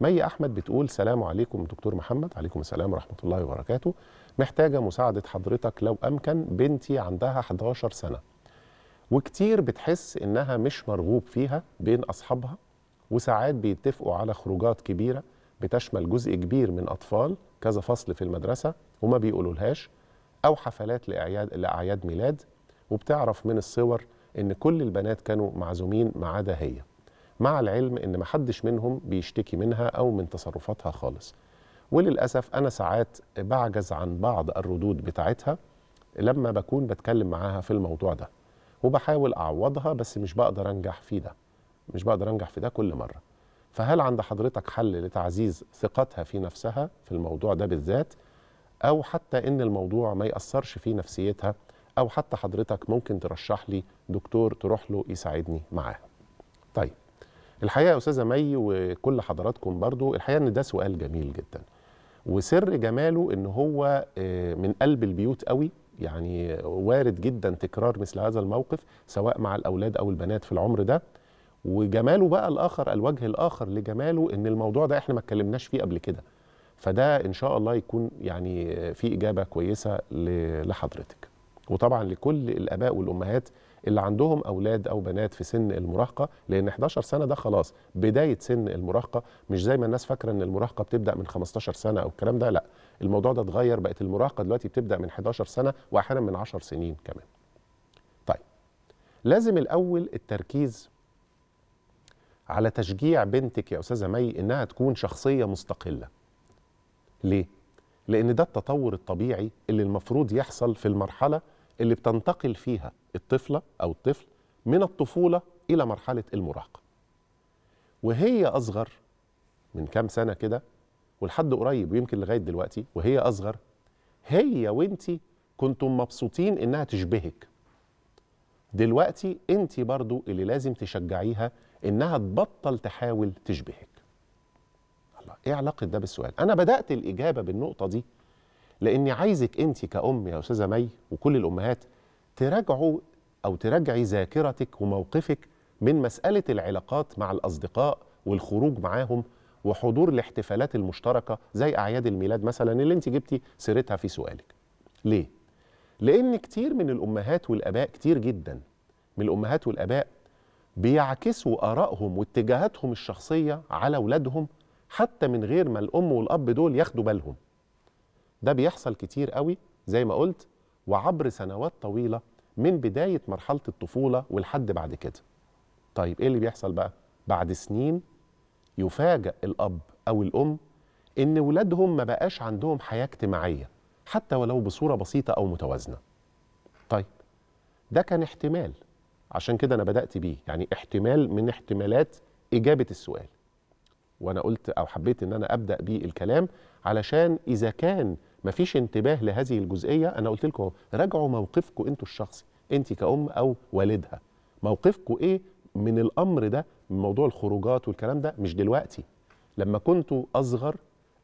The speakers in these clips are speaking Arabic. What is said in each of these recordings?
مي احمد بتقول سلام عليكم دكتور محمد عليكم السلام ورحمه الله وبركاته محتاجه مساعده حضرتك لو امكن بنتي عندها 11 سنه وكتير بتحس انها مش مرغوب فيها بين اصحابها وساعات بيتفقوا على خروجات كبيره بتشمل جزء كبير من اطفال كذا فصل في المدرسه وما بيقولولهاش او حفلات لاعياد لاعياد ميلاد وبتعرف من الصور ان كل البنات كانوا معزومين ما عدا هي مع العلم ان محدش منهم بيشتكي منها او من تصرفاتها خالص وللاسف انا ساعات بعجز عن بعض الردود بتاعتها لما بكون بتكلم معاها في الموضوع ده وبحاول اعوضها بس مش بقدر انجح في ده مش بقدر انجح في ده كل مره فهل عند حضرتك حل لتعزيز ثقتها في نفسها في الموضوع ده بالذات او حتى ان الموضوع ما ياثرش في نفسيتها او حتى حضرتك ممكن ترشح لي دكتور تروح له يساعدني معاها طيب الحقيقه يا استاذه مي وكل حضراتكم برضو الحقيقه ان ده سؤال جميل جدا وسر جماله ان هو آه، من قلب البيوت قوي يعني وارد جدا تكرار مثل هذا الموقف سواء مع الاولاد او البنات في العمر ده وجماله بقى الاخر الوجه الاخر لجماله ان الموضوع ده احنا ما اتكلمناش فيه قبل كده فده ان شاء الله يكون يعني في اجابه كويسه لحضرتك وطبعا لكل الاباء والامهات اللي عندهم اولاد او بنات في سن المراهقه لان 11 سنه ده خلاص بدايه سن المراهقه مش زي ما الناس فاكره ان المراهقه بتبدا من 15 سنه او الكلام ده لا الموضوع ده اتغير بقت المراهقه دلوقتي بتبدا من 11 سنه واحيانا من 10 سنين كمان طيب لازم الاول التركيز على تشجيع بنتك يا استاذه مي انها تكون شخصيه مستقله ليه لان ده التطور الطبيعي اللي المفروض يحصل في المرحله اللي بتنتقل فيها الطفله او الطفل من الطفوله الى مرحله المراهقه وهي اصغر من كام سنه كده ولحد قريب ويمكن لغايه دلوقتي وهي اصغر هي وانتي كنتم مبسوطين انها تشبهك دلوقتي انت برضو اللي لازم تشجعيها انها تبطل تحاول تشبهك الله ايه علاقه ده بالسؤال انا بدات الاجابه بالنقطه دي لاني عايزك انت كأم يا استاذه مي وكل الامهات تراجعوا او تراجعي ذاكرتك وموقفك من مساله العلاقات مع الاصدقاء والخروج معاهم وحضور الاحتفالات المشتركه زي اعياد الميلاد مثلا اللي انت جبتي سيرتها في سؤالك. ليه؟ لان كتير من الامهات والاباء كتير جدا من الامهات والاباء بيعكسوا ارائهم واتجاهاتهم الشخصيه على اولادهم حتى من غير ما الام والاب دول ياخدوا بالهم. ده بيحصل كتير قوي زي ما قلت وعبر سنوات طويله من بدايه مرحله الطفوله ولحد بعد كده طيب ايه اللي بيحصل بقى بعد سنين يفاجأ الأب أو الأم إن ولادهم ما بقاش عندهم حياة اجتماعية حتى ولو بصورة بسيطة أو متوازنة. طيب ده كان احتمال عشان كده أنا بدأت بيه يعني احتمال من احتمالات إجابة السؤال. وأنا قلت أو حبيت إن أنا أبدأ بيه الكلام علشان إذا كان مفيش انتباه لهذه الجزئيه انا قلت لكم راجعوا موقفكم انتوا الشخصي انت كأم او والدها موقفكم ايه من الامر ده من موضوع الخروجات والكلام ده مش دلوقتي لما كنتوا اصغر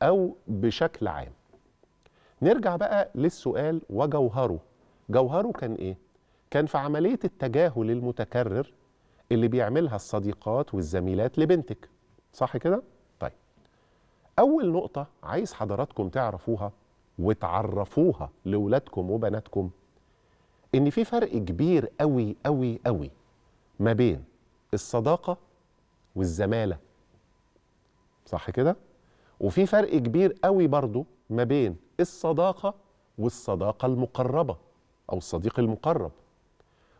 او بشكل عام نرجع بقى للسؤال وجوهره جوهره كان ايه كان في عمليه التجاهل المتكرر اللي بيعملها الصديقات والزميلات لبنتك صح كده طيب اول نقطه عايز حضراتكم تعرفوها وتعرفوها لولادكم وبناتكم ان في فرق كبير قوي قوي قوي ما بين الصداقه والزماله صح كده وفي فرق كبير قوي برضو ما بين الصداقه والصداقه المقربه او الصديق المقرب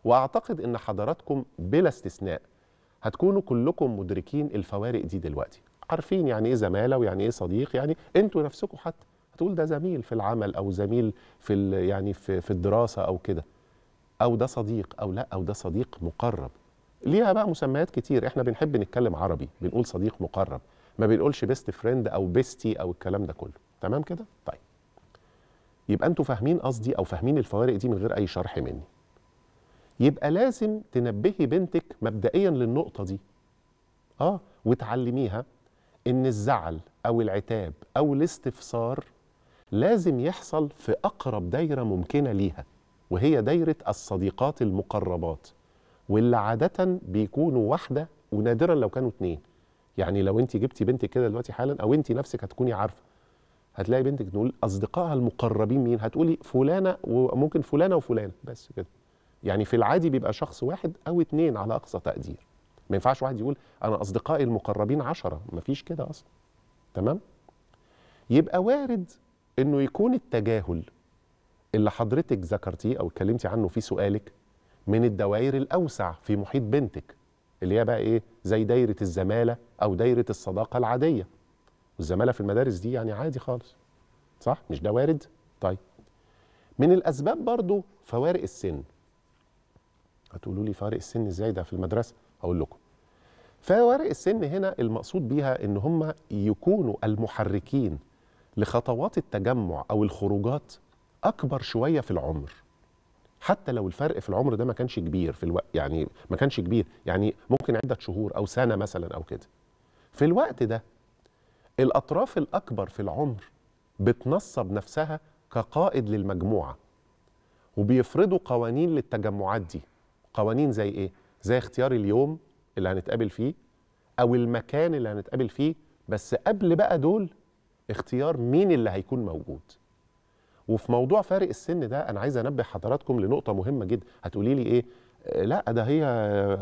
واعتقد ان حضراتكم بلا استثناء هتكونوا كلكم مدركين الفوارق دي دلوقتي عارفين يعني ايه زماله ويعني ايه صديق يعني انتوا نفسكم حتى تقول ده زميل في العمل او زميل في يعني في, في الدراسه او كده او ده صديق او لا او ده صديق مقرب ليها بقى مسميات كتير احنا بنحب نتكلم عربي بنقول صديق مقرب ما بنقولش بيست فريند او بيستي او الكلام ده كله تمام كده طيب يبقى انتوا فاهمين قصدي او فاهمين الفوارق دي من غير اي شرح مني يبقى لازم تنبهي بنتك مبدئيا للنقطه دي اه وتعلميها ان الزعل او العتاب او الاستفسار لازم يحصل في أقرب دايرة ممكنة ليها وهي دايرة الصديقات المقربات واللي عادة بيكونوا واحدة ونادرا لو كانوا اتنين يعني لو انت جبتي بنتك كده دلوقتي حالا او انت نفسك هتكوني عارفه هتلاقي بنتك تقول اصدقائها المقربين مين هتقولي فلانه وممكن فلانه وفلانه بس كده يعني في العادي بيبقى شخص واحد او اتنين على اقصى تقدير ما ينفعش واحد يقول انا اصدقائي المقربين عشرة فيش كده اصلا تمام يبقى وارد انه يكون التجاهل اللي حضرتك ذكرتيه او اتكلمتي عنه في سؤالك من الدوائر الاوسع في محيط بنتك اللي هي بقى ايه زي دايره الزماله او دايره الصداقه العاديه والزماله في المدارس دي يعني عادي خالص صح مش ده وارد طيب من الاسباب برضو فوارق السن هتقولوا لي فارق السن ازاي ده في المدرسه اقول لكم فوارق السن هنا المقصود بيها ان هم يكونوا المحركين لخطوات التجمع او الخروجات اكبر شويه في العمر حتى لو الفرق في العمر ده ما كانش كبير في الوقت يعني ما كانش كبير يعني ممكن عده شهور او سنه مثلا او كده في الوقت ده الاطراف الاكبر في العمر بتنصب نفسها كقائد للمجموعه وبيفرضوا قوانين للتجمعات دي قوانين زي ايه زي اختيار اليوم اللي هنتقابل فيه او المكان اللي هنتقابل فيه بس قبل بقى دول اختيار مين اللي هيكون موجود وفي موضوع فارق السن ده انا عايز انبه حضراتكم لنقطه مهمه جدا هتقولي لي ايه آه، لا ده هي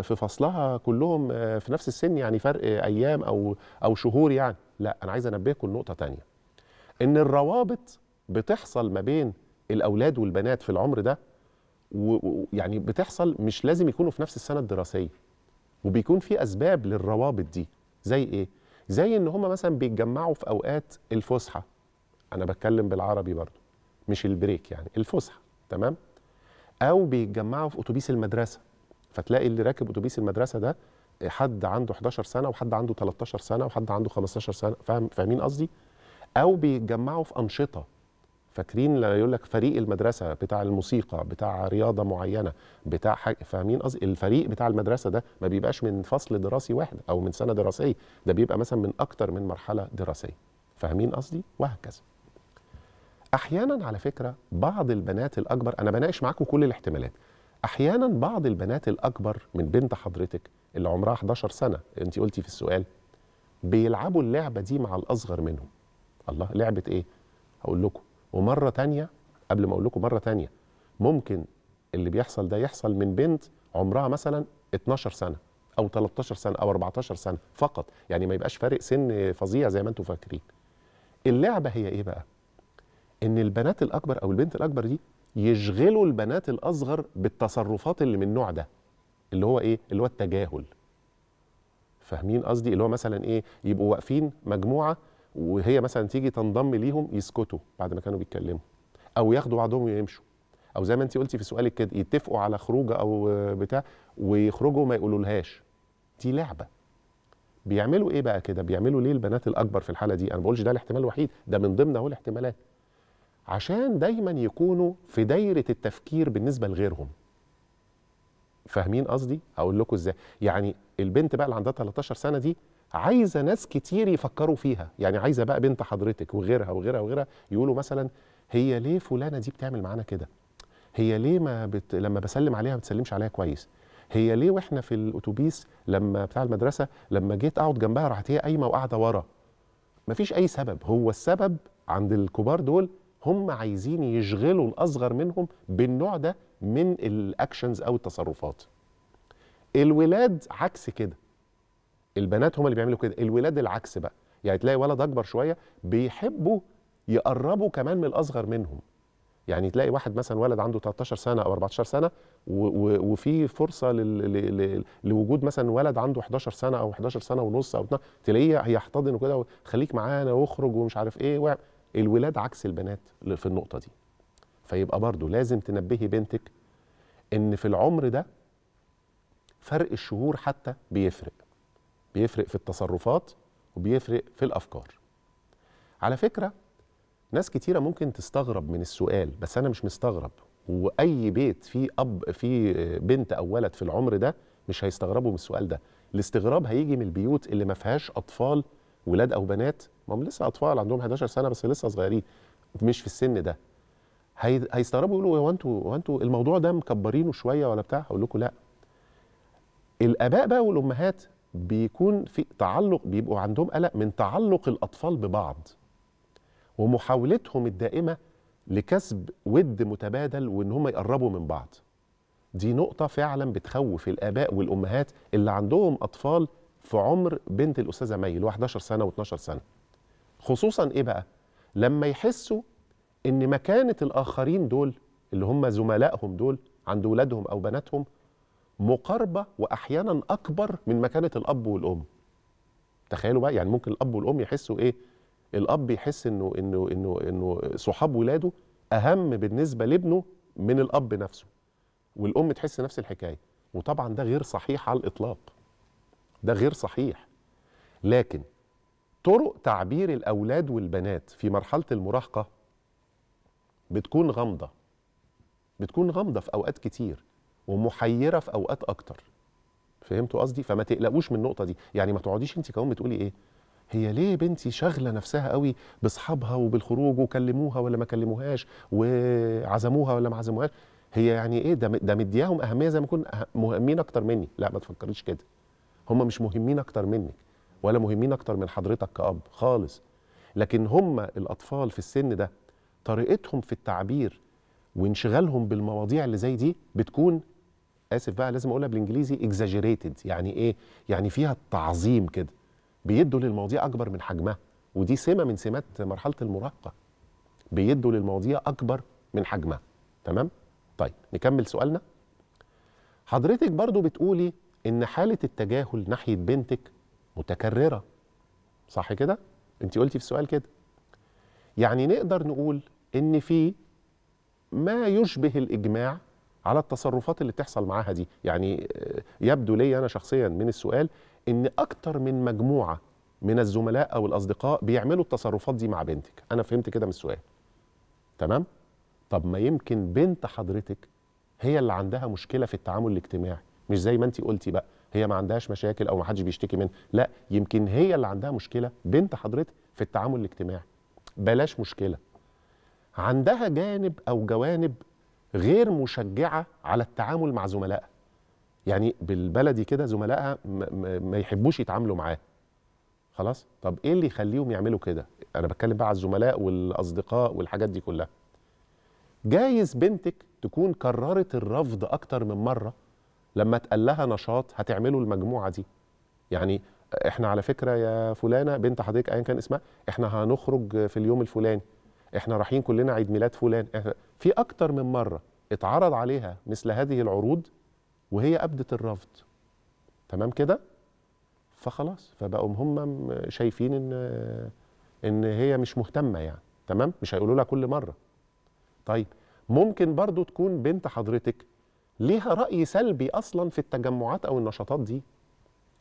في فصلها كلهم آه، في نفس السن يعني فرق ايام او او شهور يعني لا انا عايز انبهكم لنقطه تانية ان الروابط بتحصل ما بين الاولاد والبنات في العمر ده ويعني بتحصل مش لازم يكونوا في نفس السنه الدراسيه وبيكون في اسباب للروابط دي زي ايه زي ان هم مثلا بيتجمعوا في اوقات الفسحه انا بتكلم بالعربي برضو مش البريك يعني الفسحه تمام او بيتجمعوا في اتوبيس المدرسه فتلاقي اللي راكب اتوبيس المدرسه ده حد عنده 11 سنه وحد عنده 13 سنه وحد عنده 15 سنه فاهم فاهمين قصدي او بيتجمعوا في انشطه فاكرين لما يقول لك فريق المدرسه بتاع الموسيقى بتاع رياضه معينه بتاع فاهمين قصدي الفريق بتاع المدرسه ده ما بيبقاش من فصل دراسي واحد او من سنه دراسيه ده بيبقى مثلا من اكتر من مرحله دراسيه فاهمين قصدي وهكذا احيانا على فكره بعض البنات الاكبر انا بناقش معاكم كل الاحتمالات احيانا بعض البنات الاكبر من بنت حضرتك اللي عمرها 11 سنه انت قلتي في السؤال بيلعبوا اللعبه دي مع الاصغر منهم الله لعبه ايه هقول لكم ومره تانية قبل ما اقول لكم مره تانية ممكن اللي بيحصل ده يحصل من بنت عمرها مثلا 12 سنه او 13 سنه او 14 سنه فقط يعني ما يبقاش فارق سن فظيع زي ما انتم فاكرين اللعبه هي ايه بقى ان البنات الاكبر او البنت الاكبر دي يشغلوا البنات الاصغر بالتصرفات اللي من النوع ده اللي هو ايه اللي هو التجاهل فاهمين قصدي اللي هو مثلا ايه يبقوا واقفين مجموعه وهي مثلا تيجي تنضم ليهم يسكتوا بعد ما كانوا بيتكلموا او ياخدوا بعضهم ويمشوا او زي ما انت قلتي في سؤالك كده يتفقوا على خروجه او بتاع ويخرجوا ما يقولولهاش دي لعبه بيعملوا ايه بقى كده بيعملوا ليه البنات الاكبر في الحاله دي انا ما بقولش ده الاحتمال الوحيد ده من ضمن اهو الاحتمالات عشان دايما يكونوا في دايره التفكير بالنسبه لغيرهم فاهمين قصدي هقول لكم ازاي يعني البنت بقى اللي عندها 13 سنه دي عايزه ناس كتير يفكروا فيها يعني عايزه بقى بنت حضرتك وغيرها وغيرها وغيرها يقولوا مثلا هي ليه فلانه دي بتعمل معانا كده هي ليه ما بت... لما بسلم عليها ما بتسلمش عليها كويس هي ليه واحنا في الاتوبيس لما بتاع المدرسه لما جيت اقعد جنبها راحت هي قايمه وقاعده ورا مفيش اي سبب هو السبب عند الكبار دول هم عايزين يشغلوا الاصغر منهم بالنوع ده من الاكشنز او التصرفات الولاد عكس كده البنات هم اللي بيعملوا كده الولاد العكس بقى يعني تلاقي ولد اكبر شويه بيحبوا يقربوا كمان من الاصغر منهم يعني تلاقي واحد مثلا ولد عنده 13 سنه او 14 سنه وفي فرصه لوجود مثلا ولد عنده 11 سنه او 11 سنه ونص او تلاقيه هيحتضنه كده خليك معانا واخرج ومش عارف ايه و... الولاد عكس البنات في النقطه دي فيبقى برضه لازم تنبهي بنتك ان في العمر ده فرق الشهور حتى بيفرق بيفرق في التصرفات وبيفرق في الافكار على فكره ناس كتيره ممكن تستغرب من السؤال بس انا مش مستغرب واي بيت فيه اب فيه بنت او ولد في العمر ده مش هيستغربوا من السؤال ده الاستغراب هيجي من البيوت اللي ما فيهاش اطفال ولاد او بنات ما هم لسه اطفال عندهم 11 سنه بس لسه صغيرين مش في السن ده هي... هيستغربوا يقولوا هو انتوا هو انتوا الموضوع ده مكبرينه شويه ولا بتاع هقول لكم لا الاباء بقى والامهات بيكون في تعلق بيبقوا عندهم قلق من تعلق الاطفال ببعض ومحاولتهم الدائمه لكسب ود متبادل وان هم يقربوا من بعض دي نقطه فعلا بتخوف الاباء والامهات اللي عندهم اطفال في عمر بنت الاستاذه مي ال 11 سنه و12 سنه خصوصا ايه بقى لما يحسوا ان مكانه الاخرين دول اللي هم زملائهم دول عند ولادهم او بناتهم مقاربه واحيانا اكبر من مكانه الاب والام تخيلوا بقى يعني ممكن الاب والام يحسوا ايه الاب يحس انه انه انه انه صحاب ولاده اهم بالنسبه لابنه من الاب نفسه والام تحس نفس الحكايه وطبعا ده غير صحيح على الاطلاق ده غير صحيح لكن طرق تعبير الاولاد والبنات في مرحله المراهقه بتكون غامضه بتكون غامضه في اوقات كتير ومحيره في اوقات اكتر فهمتوا قصدي فما تقلقوش من النقطه دي يعني ما تقعديش انت كمان بتقولي ايه هي ليه بنتي شاغله نفسها قوي باصحابها وبالخروج وكلموها ولا ما كلموهاش وعزموها ولا ما عزموهاش هي يعني ايه ده ده مدياهم اهميه زي ما يكون أه، مهمين اكتر مني لا ما تفكريش كده هم مش مهمين اكتر منك ولا مهمين اكتر من حضرتك كأب خالص لكن هم الاطفال في السن ده طريقتهم في التعبير وانشغالهم بالمواضيع اللي زي دي بتكون اسف بقى لازم اقولها بالانجليزي اكزاجيريتد يعني ايه يعني فيها التعظيم كده بيدوا للمواضيع اكبر من حجمها ودي سمه من سمات مرحله المراهقه بيدوا للمواضيع اكبر من حجمها تمام طيب نكمل سؤالنا حضرتك برضو بتقولي ان حاله التجاهل ناحيه بنتك متكرره صح كده انت قلتي في السؤال كده يعني نقدر نقول ان في ما يشبه الاجماع على التصرفات اللي بتحصل معاها دي يعني آه، يبدو لي أنا شخصيا من السؤال إن أكتر من مجموعة من الزملاء أو الأصدقاء بيعملوا التصرفات دي مع بنتك أنا فهمت كده من السؤال تمام؟ طب ما يمكن بنت حضرتك هي اللي عندها مشكلة في التعامل الاجتماعي مش زي ما انت قلتي بقى هي ما عندهاش مشاكل او ما حدش بيشتكي منها لا يمكن هي اللي عندها مشكله بنت حضرتك في التعامل الاجتماعي بلاش مشكله عندها جانب او جوانب غير مشجعه على التعامل مع زملائها يعني بالبلدي كده زملائها ما يحبوش يتعاملوا معاه خلاص طب ايه اللي يخليهم يعملوا كده انا بتكلم بقى على الزملاء والاصدقاء والحاجات دي كلها جايز بنتك تكون كررت الرفض اكتر من مره لما اتقال لها نشاط هتعملوا المجموعه دي يعني احنا على فكره يا فلانه بنت حضرتك ايا كان اسمها احنا هنخرج في اليوم الفلاني احنا رايحين كلنا عيد ميلاد فلان احنا في اكتر من مره اتعرض عليها مثل هذه العروض وهي ابدت الرفض تمام كده فخلاص فبقوا هم شايفين ان ان هي مش مهتمه يعني تمام مش هيقولوا لها كل مره طيب ممكن برضو تكون بنت حضرتك ليها راي سلبي اصلا في التجمعات او النشاطات دي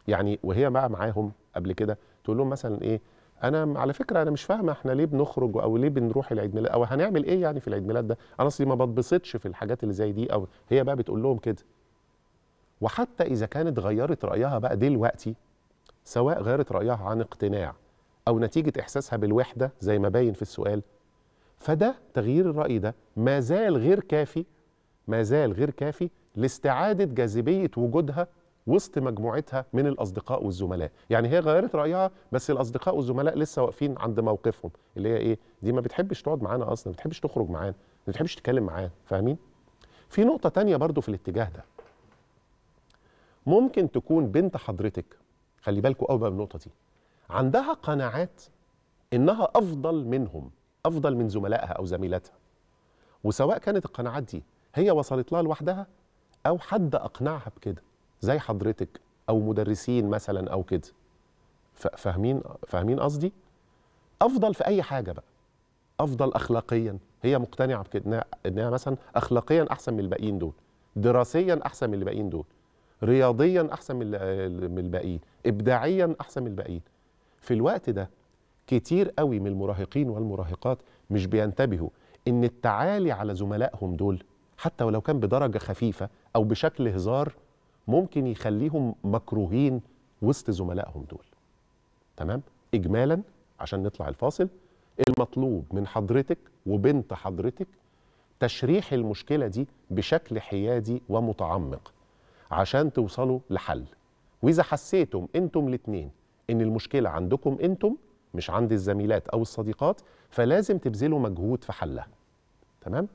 يعني وهي بقى معاهم قبل كده تقول لهم مثلا ايه انا على فكره انا مش فاهمه احنا ليه بنخرج او ليه بنروح العيد ميلاد او هنعمل ايه يعني في العيد ميلاد ده انا اصلي ما بتبسطش في الحاجات اللي زي دي او هي بقى بتقول لهم كده وحتى اذا كانت غيرت رايها بقى دلوقتي سواء غيرت رايها عن اقتناع او نتيجه احساسها بالوحده زي ما باين في السؤال فده تغيير الراي ده ما زال غير كافي ما زال غير كافي لاستعاده جاذبيه وجودها وسط مجموعتها من الاصدقاء والزملاء يعني هي غيرت رايها بس الاصدقاء والزملاء لسه واقفين عند موقفهم اللي هي ايه دي ما بتحبش تقعد معانا اصلا ما بتحبش تخرج معانا ما بتحبش تتكلم معانا فاهمين في نقطه تانية برضو في الاتجاه ده ممكن تكون بنت حضرتك خلي بالكوا قوي بقى من النقطه دي عندها قناعات انها افضل منهم افضل من زملائها او زميلاتها وسواء كانت القناعات دي هي وصلت لها لوحدها او حد اقنعها بكده زي حضرتك او مدرسين مثلا او كده فاهمين فاهمين قصدي افضل في اي حاجه بقى افضل اخلاقيا هي مقتنعه بكده انها مثلا اخلاقيا احسن من الباقيين دول دراسيا احسن من الباقيين دول رياضيا احسن من من الباقيين ابداعيا احسن من الباقيين في الوقت ده كتير قوي من المراهقين والمراهقات مش بينتبهوا ان التعالي على زملائهم دول حتى ولو كان بدرجه خفيفه او بشكل هزار ممكن يخليهم مكروهين وسط زملائهم دول تمام اجمالا عشان نطلع الفاصل المطلوب من حضرتك وبنت حضرتك تشريح المشكله دي بشكل حيادي ومتعمق عشان توصلوا لحل واذا حسيتم انتم الاثنين ان المشكله عندكم انتم مش عند الزميلات او الصديقات فلازم تبذلوا مجهود في حلها تمام